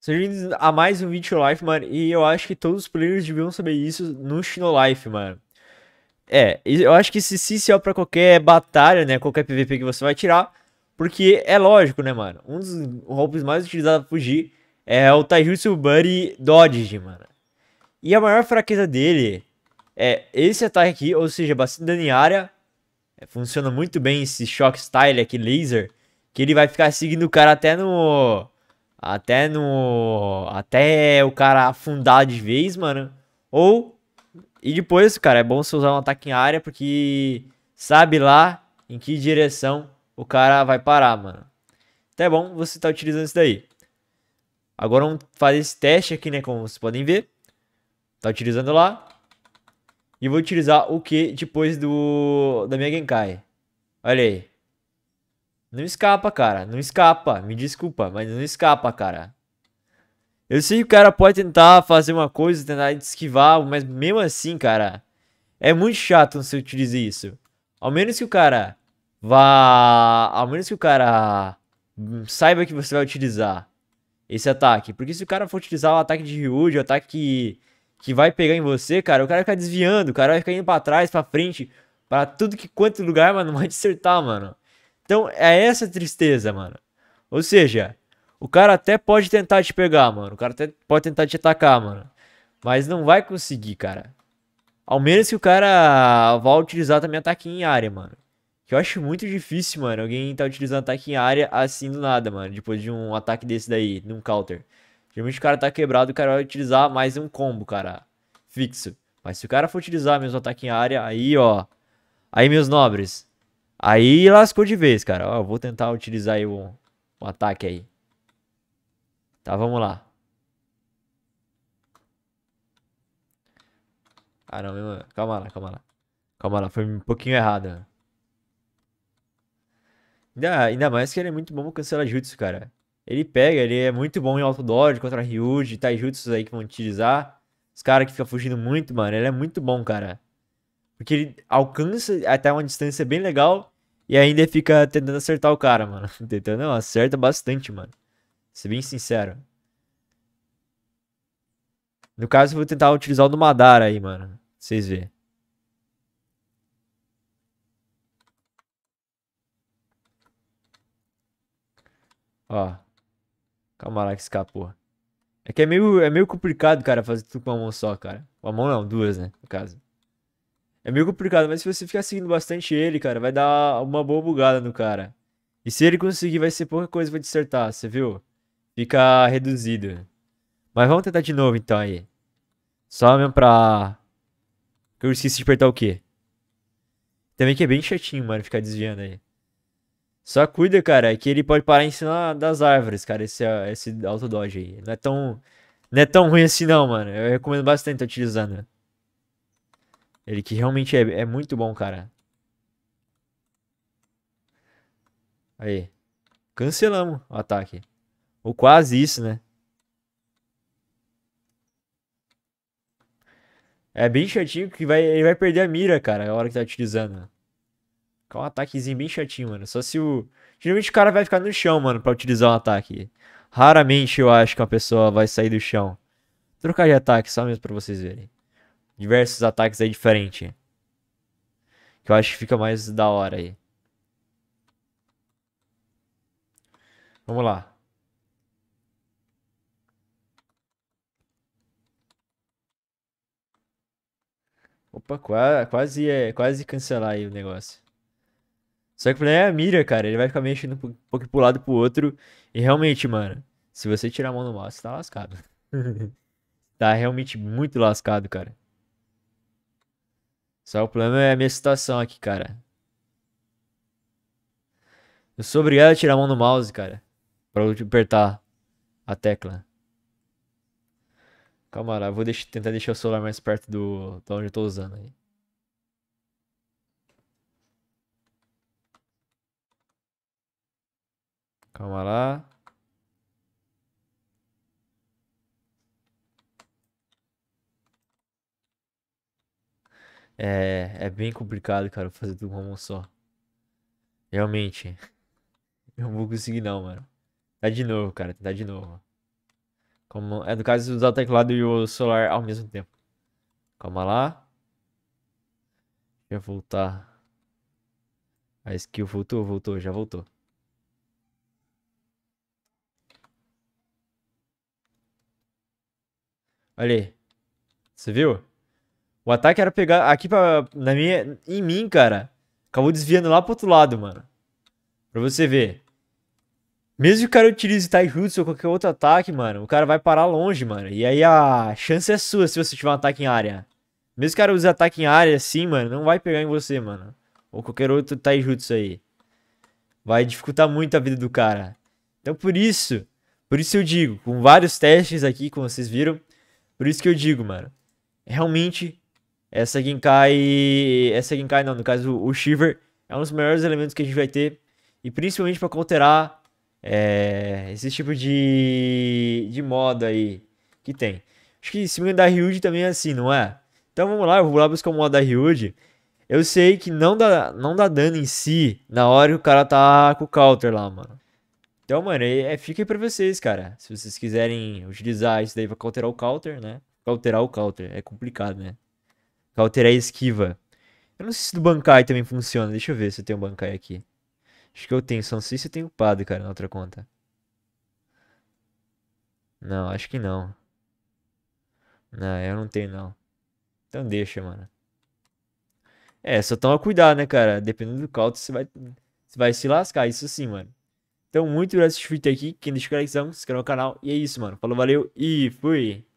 Surgindo a mais um vídeo life, mano, e eu acho que todos os players deviam saber isso no Shino Life, mano. É, eu acho que esse CCO pra qualquer batalha, né, qualquer PVP que você vai tirar, porque é lógico, né, mano, um dos golpes mais utilizados pra fugir é o Taijutsu Buddy Dodge, mano. E a maior fraqueza dele é esse ataque aqui, ou seja, bastante dano em área. É, funciona muito bem esse Shock Style aqui, Laser, que ele vai ficar seguindo o cara até no até no até o cara afundar de vez, mano. Ou e depois, cara, é bom você usar um ataque em área porque sabe lá em que direção o cara vai parar, mano. Então é bom você estar tá utilizando isso daí. Agora vamos fazer esse teste aqui, né, como vocês podem ver. Tá utilizando lá. E vou utilizar o que depois do da minha Genkai. Olha aí. Não escapa, cara. Não escapa. Me desculpa, mas não escapa, cara. Eu sei que o cara pode tentar fazer uma coisa, tentar esquivar, mas mesmo assim, cara, é muito chato você utilizar isso. Ao menos que o cara vá. Ao menos que o cara saiba que você vai utilizar esse ataque. Porque se o cara for utilizar o ataque de Ryuji, o ataque que, que vai pegar em você, cara, o cara vai ficar desviando, o cara vai ficar indo pra trás, pra frente, pra tudo que quanto lugar, mas não vai acertar, mano. Então é essa tristeza, mano. Ou seja, o cara até pode tentar te pegar, mano. O cara até pode tentar te atacar, mano. Mas não vai conseguir, cara. Ao menos que o cara vá utilizar também ataque em área, mano. Que eu acho muito difícil, mano, alguém tá utilizando ataque em área assim do nada, mano. Depois de um ataque desse daí, num counter. Geralmente o cara tá quebrado, o cara vai utilizar mais um combo, cara. Fixo. Mas se o cara for utilizar mesmo ataque em área, aí, ó. Aí, meus nobres, Aí lascou de vez, cara. Ó, vou tentar utilizar aí o, o ataque aí. Tá, vamos lá. Ah, não, mesmo. Calma lá, calma lá. Calma lá, foi um pouquinho errado. Ainda, ainda mais que ele é muito bom no cancelar jutsu, cara. Ele pega, ele é muito bom em auto dodge contra Ryuji, taijutsu aí que vão utilizar. Os caras que ficam fugindo muito, mano. Ele é muito bom, cara. Porque ele alcança até uma distância bem legal e ainda fica tentando acertar o cara, mano. Tentando, não, acerta bastante, mano. Ser bem sincero. No caso, eu vou tentar utilizar o do Madara aí, mano. Vocês verem. Ó. Calma lá que escapou. É que é meio, é meio complicado, cara, fazer tudo com uma mão só, cara. Uma mão não, duas, né? No caso. É meio complicado, mas se você ficar seguindo bastante ele, cara, vai dar uma boa bugada no cara. E se ele conseguir, vai ser pouca coisa pra dissertar, você viu? Fica reduzido. Mas vamos tentar de novo então aí. Só mesmo pra. Eu esqueci de apertar o quê? Também que é bem chatinho, mano, ficar desviando aí. Só cuida, cara, que ele pode parar em cima das árvores, cara, esse, esse auto-dodge aí. Não é, tão, não é tão ruim assim não, mano. Eu recomendo bastante tá utilizando. Ele que realmente é, é muito bom, cara. Aí. Cancelamos o ataque. Ou quase isso, né? É bem chatinho que vai, ele vai perder a mira, cara, a hora que tá utilizando. Fica um ataquezinho bem chatinho, mano. Só se o... Geralmente o cara vai ficar no chão, mano, pra utilizar um ataque. Raramente eu acho que uma pessoa vai sair do chão. Vou trocar de ataque só mesmo pra vocês verem diversos ataques aí diferentes. Que eu acho que fica mais da hora aí. Vamos lá. Opa, quase, é, quase cancelar aí o negócio. Só que o problema é a mira, cara. Ele vai ficar mexendo um pouco pro lado pro outro. E realmente, mano, se você tirar a mão do mouse, tá lascado. tá realmente muito lascado, cara. Só o problema é a minha situação aqui, cara. Eu sou obrigado a tirar a mão do mouse, cara. Pra eu apertar a tecla. Calma lá, vou deixar, tentar deixar o celular mais perto do, do onde eu tô usando aí. Calma lá. É, é bem complicado, cara, fazer tudo com uma só. Realmente. Eu não vou conseguir não, mano. Tá de novo, cara. Tá de novo. Como é do caso de usar o teclado e o celular ao mesmo tempo. Calma lá. Deixa eu voltar. A skill voltou, voltou, já voltou. Olha aí. Você viu? O ataque era pegar aqui pra, na minha, em mim, cara. Acabou desviando lá pro outro lado, mano. Pra você ver. Mesmo que o cara utilize Taijutsu ou qualquer outro ataque, mano, o cara vai parar longe, mano. E aí a chance é sua se você tiver um ataque em área. Mesmo que o cara use ataque em área assim, mano, não vai pegar em você, mano. Ou qualquer outro Taijutsu aí. Vai dificultar muito a vida do cara. Então por isso, por isso eu digo, com vários testes aqui, como vocês viram, por isso que eu digo, mano. Realmente essa cai, Essa cai não, no caso o Shiver. É um dos melhores elementos que a gente vai ter. E principalmente para counterar é, esse tipo de, de modo aí que tem. Acho que em me da Ryuji também é assim, não é? Então vamos lá, eu vou lá buscar o modo da Ryuji. Eu sei que não dá, não dá dano em si na hora que o cara tá com o counter lá, mano. Então, mano, é, é fica aí pra vocês, cara. Se vocês quiserem utilizar isso daí pra counterar o counter, né? Counterar o counter, é complicado, né? Cauterar e esquiva. Eu não sei se do Bankai também funciona. Deixa eu ver se eu tenho Bankai aqui. Acho que eu tenho. Só não sei se eu tenho Pado, cara, na outra conta. Não, acho que não. Não, eu não tenho, não. Então deixa, mano. É, só toma cuidado, né, cara? Dependendo do cauto, você vai, você vai se lascar. Isso sim, mano. Então, muito obrigado por assistir aqui. Quem deixou o like, se inscreve no canal. E é isso, mano. Falou, valeu e fui!